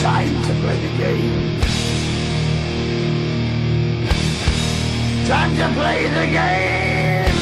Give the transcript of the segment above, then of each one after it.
time to play the game. Time to play the game!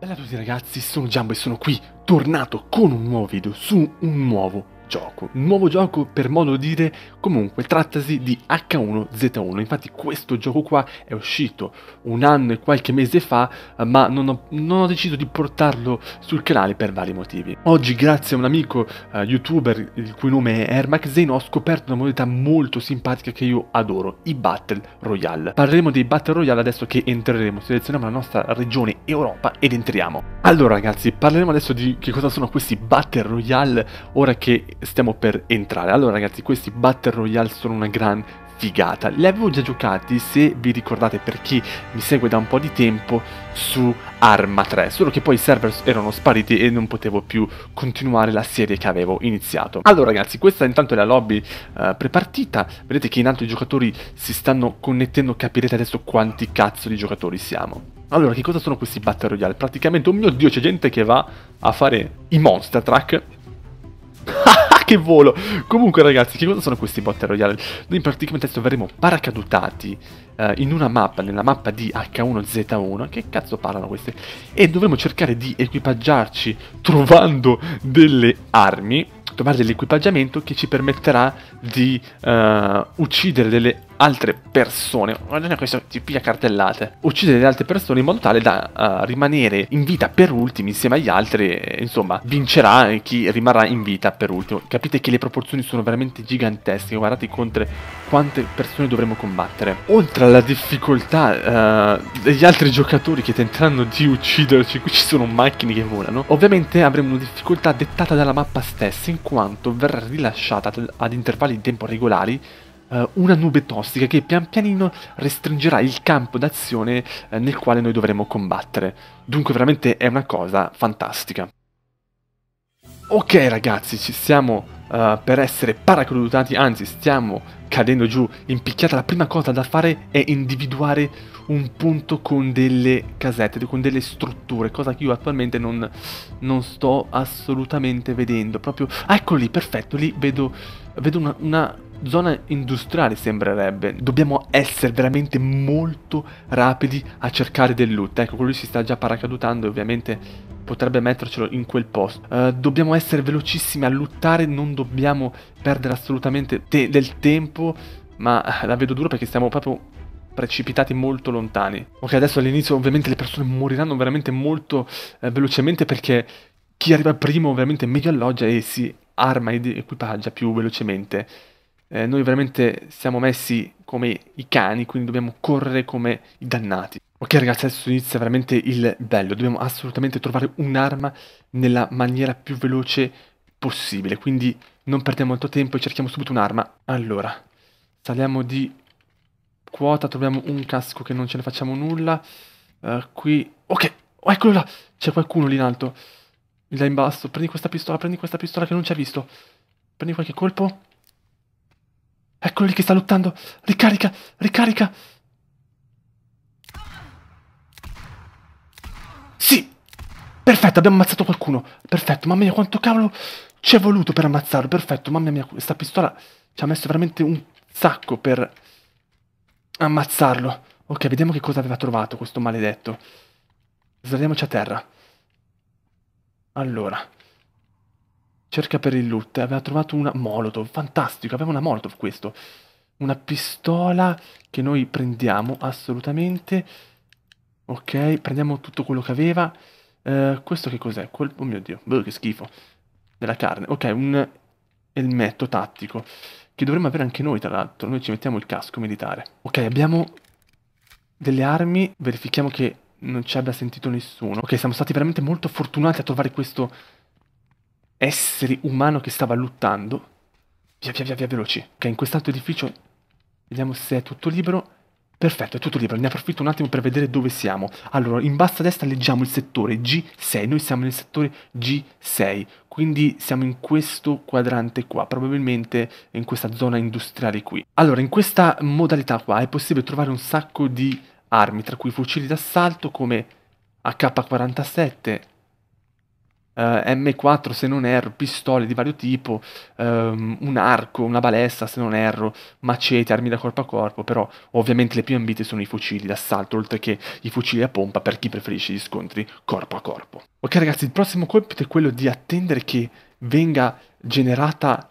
Bella a tutti ragazzi, sono Giambo e sono qui, tornato con un nuovo video su un nuovo gioco, un nuovo gioco per modo di dire, comunque trattasi di H1Z1, infatti questo gioco qua è uscito un anno e qualche mese fa, ma non ho, non ho deciso di portarlo sul canale per vari motivi. Oggi grazie a un amico uh, youtuber, il cui nome è Ermac Zeno, ho scoperto una modalità molto simpatica che io adoro, i Battle Royale. Parleremo dei Battle Royale adesso che entreremo, selezioniamo la nostra regione Europa ed entriamo. Allora ragazzi, parleremo adesso di che cosa sono questi Battle Royale, ora che stiamo per entrare. Allora ragazzi, questi Battle Royale sono una gran figata. Li avevo già giocati, se vi ricordate per chi mi segue da un po' di tempo, su Arma 3, solo che poi i server erano spariti e non potevo più continuare la serie che avevo iniziato. Allora ragazzi, questa intanto è la lobby uh, prepartita, vedete che in alto i giocatori si stanno connettendo, capirete adesso quanti cazzo di giocatori siamo. Allora, che cosa sono questi Battle Royale? Praticamente, oh mio Dio, c'è gente che va a fare i Monster Truck. che volo! Comunque ragazzi, che cosa sono questi Battle Royale? Noi praticamente adesso verremo paracadutati eh, in una mappa, nella mappa di H1Z1, che cazzo parlano queste? E dovremo cercare di equipaggiarci trovando delle armi, trovare dell'equipaggiamento che ci permetterà di eh, uccidere delle altre persone, guardate questo, ti piglia cartellate, uccidere le altre persone in modo tale da uh, rimanere in vita per ultimi insieme agli altri, insomma, vincerà chi rimarrà in vita per ultimo. Capite che le proporzioni sono veramente gigantesche, guardate contro quante persone dovremo combattere. Oltre alla difficoltà uh, degli altri giocatori che tenteranno di ucciderci, qui ci sono macchine che volano, ovviamente avremo una difficoltà dettata dalla mappa stessa in quanto verrà rilasciata ad intervalli di tempo regolari eh, una nube tossica che pian pianino restringerà il campo d'azione eh, nel quale noi dovremo combattere. Dunque veramente è una cosa fantastica. Ok ragazzi, ci siamo uh, per essere paracadutati, anzi stiamo cadendo giù in picchiata. La prima cosa da fare è individuare un punto con delle casette, con delle strutture, cosa che io attualmente non, non sto assolutamente vedendo. Proprio, ah, ecco lì, perfetto, lì vedo, vedo una, una, zona industriale sembrerebbe. Dobbiamo essere veramente molto rapidi a cercare del loot. Ecco, lui si sta già paracadutando e ovviamente potrebbe mettercelo in quel posto. Uh, dobbiamo essere velocissimi a lottare, non dobbiamo perdere assolutamente te del tempo, ma la vedo dura perché stiamo proprio precipitati molto lontani. Ok, adesso all'inizio ovviamente le persone moriranno veramente molto eh, velocemente perché chi arriva primo ovviamente meglio alloggia e si arma ed equipaggia più velocemente eh, noi veramente siamo messi come i cani, quindi dobbiamo correre come i dannati. Ok ragazzi, adesso inizia veramente il bello, dobbiamo assolutamente trovare un'arma nella maniera più veloce possibile, quindi non perdiamo molto tempo e cerchiamo subito un'arma. Allora, saliamo di quota, troviamo un casco che non ce ne facciamo nulla, uh, qui... Ok, oh, eccolo là, c'è qualcuno lì in alto, là in basso, prendi questa pistola, prendi questa pistola che non ci ha visto, prendi qualche colpo, Eccolo lì che sta lottando. Ricarica, ricarica. Sì! Perfetto, abbiamo ammazzato qualcuno. Perfetto, mamma mia, quanto cavolo ci è voluto per ammazzarlo. Perfetto, mamma mia, questa pistola ci ha messo veramente un sacco per ammazzarlo. Ok, vediamo che cosa aveva trovato questo maledetto. Sdraiamoci a terra. Allora. Cerca per il loot. Aveva trovato una Molotov. Fantastico. Aveva una Molotov questo. Una pistola che noi prendiamo assolutamente. Ok, prendiamo tutto quello che aveva. Uh, questo che cos'è? Quel... Oh mio Dio, Beh, che schifo. Della carne. Ok, un elmetto tattico. Che dovremmo avere anche noi, tra l'altro. Noi ci mettiamo il casco militare. Ok, abbiamo delle armi. Verifichiamo che non ci abbia sentito nessuno. Ok, siamo stati veramente molto fortunati a trovare questo essere umano che stava lottando. Via, via, via, via, veloci. Ok, in quest'altro edificio vediamo se è tutto libero. Perfetto, è tutto libero. Ne approfitto un attimo per vedere dove siamo. Allora, in basso a destra leggiamo il settore G6. Noi siamo nel settore G6, quindi siamo in questo quadrante qua, probabilmente in questa zona industriale qui. Allora, in questa modalità qua è possibile trovare un sacco di armi, tra cui fucili d'assalto come AK-47, uh, eh, M4 se non erro, pistole di vario tipo, um, un arco, una balestra se non erro, macete, armi da corpo a corpo, però ovviamente le più ambite sono i fucili d'assalto, oltre che i fucili a pompa per chi preferisce gli scontri corpo a corpo. Ok ragazzi, il prossimo compito è quello di attendere che venga generata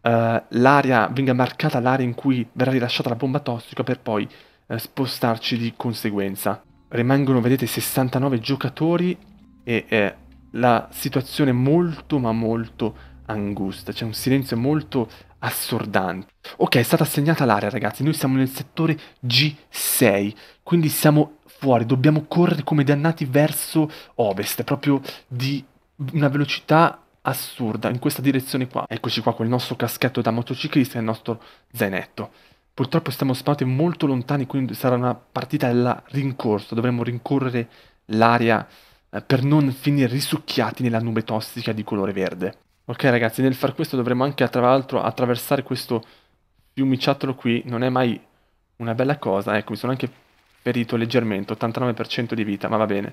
eh, l'area, venga marcata l'area in cui verrà rilasciata la bomba tossica per poi uh, spostarci di conseguenza. Rimangono, vedete, 69 giocatori e eh, la situazione molto ma molto angusta, c'è un silenzio molto assordante. Ok, è stata assegnata l'area ragazzi, noi siamo nel settore G6, quindi siamo fuori, dobbiamo correre come dannati verso ovest, proprio di una velocità assurda in questa direzione qua. Eccoci qua con il nostro caschetto da motociclista e il nostro zainetto. Purtroppo stiamo sparati molto lontani, quindi sarà una partita alla rincorsa, dovremmo rincorrere l'area eh, per non finire risucchiati nella nube tossica di colore verde. Ok ragazzi, nel far questo dovremo anche tra l'altro attraversare questo fiumiciattolo qui, non è mai una bella cosa, ecco mi sono anche ferito leggermente, 89% di vita, ma va bene,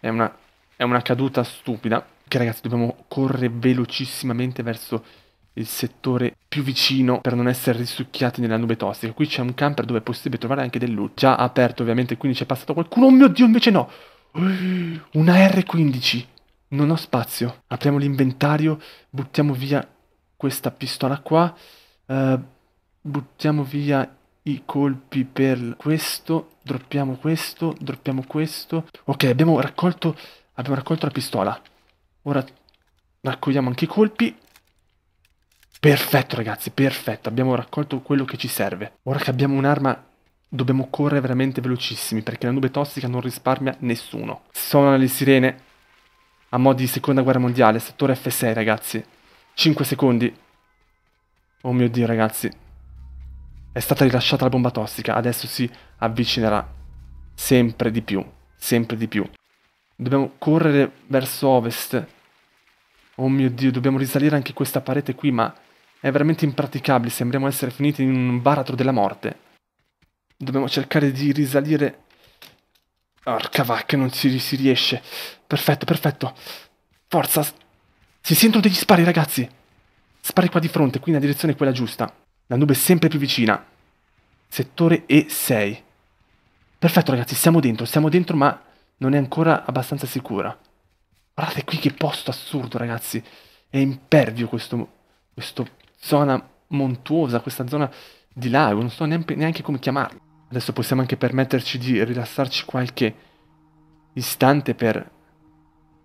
è una, è una caduta stupida. Ok ragazzi, dobbiamo correre velocissimamente verso il settore più vicino per non essere risucchiati nella nube tossica. Qui c'è un camper dove è possibile trovare anche del loot. Già aperto ovviamente, quindi c'è passato qualcuno. Oh mio Dio, invece no! Una R15. Non ho spazio. Apriamo l'inventario, buttiamo via questa pistola qua. Uh, buttiamo via i colpi per questo. Droppiamo questo, droppiamo questo. Ok, abbiamo raccolto, abbiamo raccolto la pistola. Ora raccogliamo anche i colpi. Perfetto ragazzi, perfetto. Abbiamo raccolto quello che ci serve. Ora che abbiamo un'arma dobbiamo correre veramente velocissimi perché la nube tossica non risparmia nessuno. Suonano le sirene a mo' di seconda guerra mondiale, settore F6 ragazzi. 5 secondi. Oh mio dio ragazzi. È stata rilasciata la bomba tossica, adesso si avvicinerà sempre di più, sempre di più. Dobbiamo correre verso ovest. Oh mio dio, dobbiamo risalire anche questa parete qui, ma è veramente impraticabile, sembriamo essere finiti in un baratro della morte. Dobbiamo cercare di risalire... Porca vacca, non si, si riesce. Perfetto, perfetto. Forza. Si sentono degli spari, ragazzi. Spari qua di fronte, qui nella direzione quella giusta. La nube è sempre più vicina. Settore E6. Perfetto, ragazzi, siamo dentro, siamo dentro, ma non è ancora abbastanza sicura. Guardate qui che posto assurdo, ragazzi. È impervio questo, questa zona montuosa, questa zona di lago, non so neanche, neanche come chiamarla. Adesso possiamo anche permetterci di rilassarci qualche istante per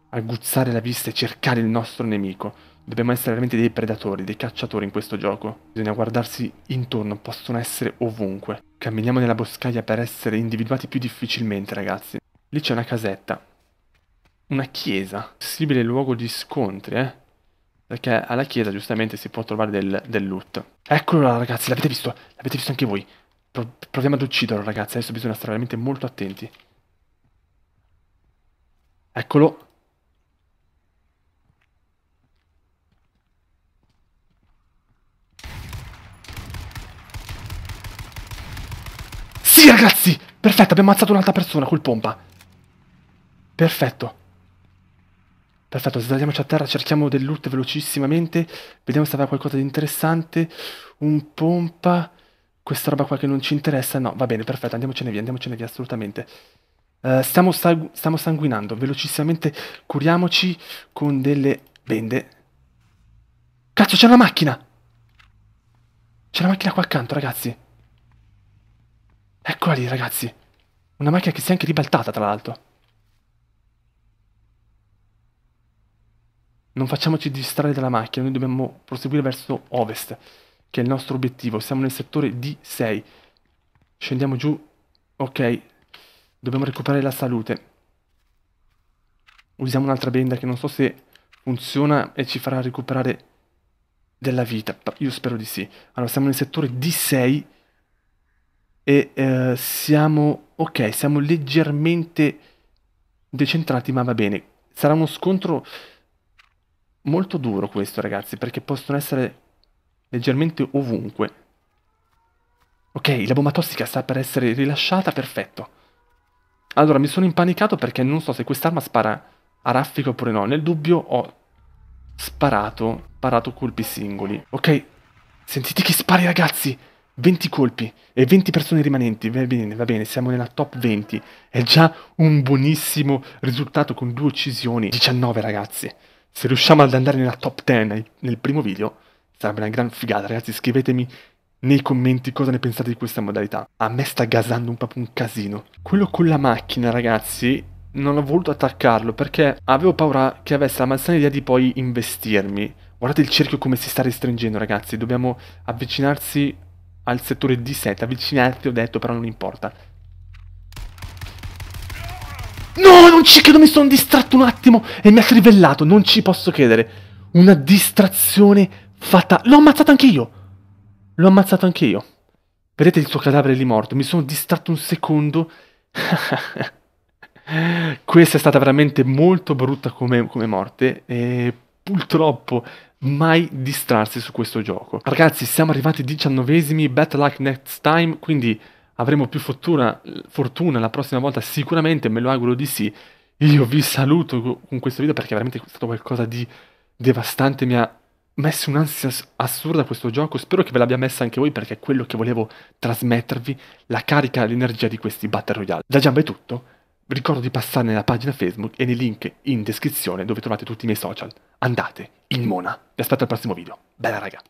aguzzare la vista e cercare il nostro nemico. Dobbiamo essere veramente dei predatori, dei cacciatori in questo gioco. Bisogna guardarsi intorno, possono essere ovunque. Camminiamo nella boscaglia per essere individuati più difficilmente, ragazzi. Lì c'è una casetta. Una chiesa. Possibile luogo di scontri, eh? Perché alla chiesa giustamente si può trovare del, del loot. Eccolo là, ragazzi, l'avete visto? L'avete visto anche voi? Pro proviamo ad ucciderlo, ragazzi. Adesso bisogna stare veramente molto attenti. Eccolo. Sì, ragazzi! Perfetto, abbiamo ammazzato un'altra persona col pompa. Perfetto. Perfetto, sdraiamoci a terra, cerchiamo del loot velocissimamente. Vediamo se aveva qualcosa di interessante. Un pompa questa roba qua che non ci interessa, no, va bene, perfetto, andiamocene via, andiamocene via assolutamente. Uh, stiamo, sangu- stiamo sanguinando, velocissimamente curiamoci con delle bende. Cazzo, c'è una macchina! C'è una macchina qua accanto, ragazzi. Eccola lì, ragazzi. Una macchina che si è anche ribaltata, tra l'altro. Non facciamoci distrarre dalla macchina, noi dobbiamo proseguire verso ovest che è il nostro obiettivo. Siamo nel settore D6. Scendiamo giù. Ok. Dobbiamo recuperare la salute. Usiamo un'altra benda che non so se funziona e ci farà recuperare della vita. Io spero di sì. Allora, siamo nel settore D6 e eh, siamo... Ok, siamo leggermente decentrati, ma va bene. Sarà uno scontro molto duro questo, ragazzi, perché possono essere leggermente ovunque. Ok, la bomba tossica sta per essere rilasciata, perfetto. Allora, mi sono impanicato perché non so se quest'arma spara a raffica oppure no. Nel dubbio ho sparato, sparato colpi singoli. Ok, sentite che spari ragazzi! 20 colpi e 20 persone rimanenti, va bene, va bene, siamo nella top 20. È già un buonissimo risultato con due uccisioni. 19 ragazzi. Se riusciamo ad andare nella top 10 nel primo video, Sarebbe una gran figata, ragazzi. Scrivetemi nei commenti cosa ne pensate di questa modalità. A me sta gasando un proprio un casino. Quello con la macchina, ragazzi, non ho voluto attaccarlo perché avevo paura che avesse la malsana idea di poi investirmi. Guardate il cerchio come si sta restringendo, ragazzi. Dobbiamo avvicinarsi al settore D7. Avvicinarti, ho detto, però non importa. No, non ci credo, mi sono distratto un attimo e mi ha trivellato. Non ci posso credere. Una distrazione fatta... L'ho ammazzato anch'io! L'ho ammazzato anch'io. Vedete il suo cadavere lì morto? Mi sono distratto un secondo. Questa è stata veramente molto brutta come, come morte e purtroppo mai distrarsi su questo gioco. Ragazzi, siamo arrivati ai diciannovesimi, better luck next time, quindi avremo più fortuna, fortuna, la prossima volta sicuramente, me lo auguro di sì. Io vi saluto con questo video perché è veramente stato qualcosa di devastante, mi ha messo un'ansia assurda a questo gioco, spero che ve l'abbia messa anche voi perché è quello che volevo trasmettervi, la carica e l'energia di questi Battle Royale. Da Jamba è tutto, vi ricordo di passare nella pagina Facebook e nei link in descrizione dove trovate tutti i miei social. Andate, in mona, vi aspetto al prossimo video. Bella raga!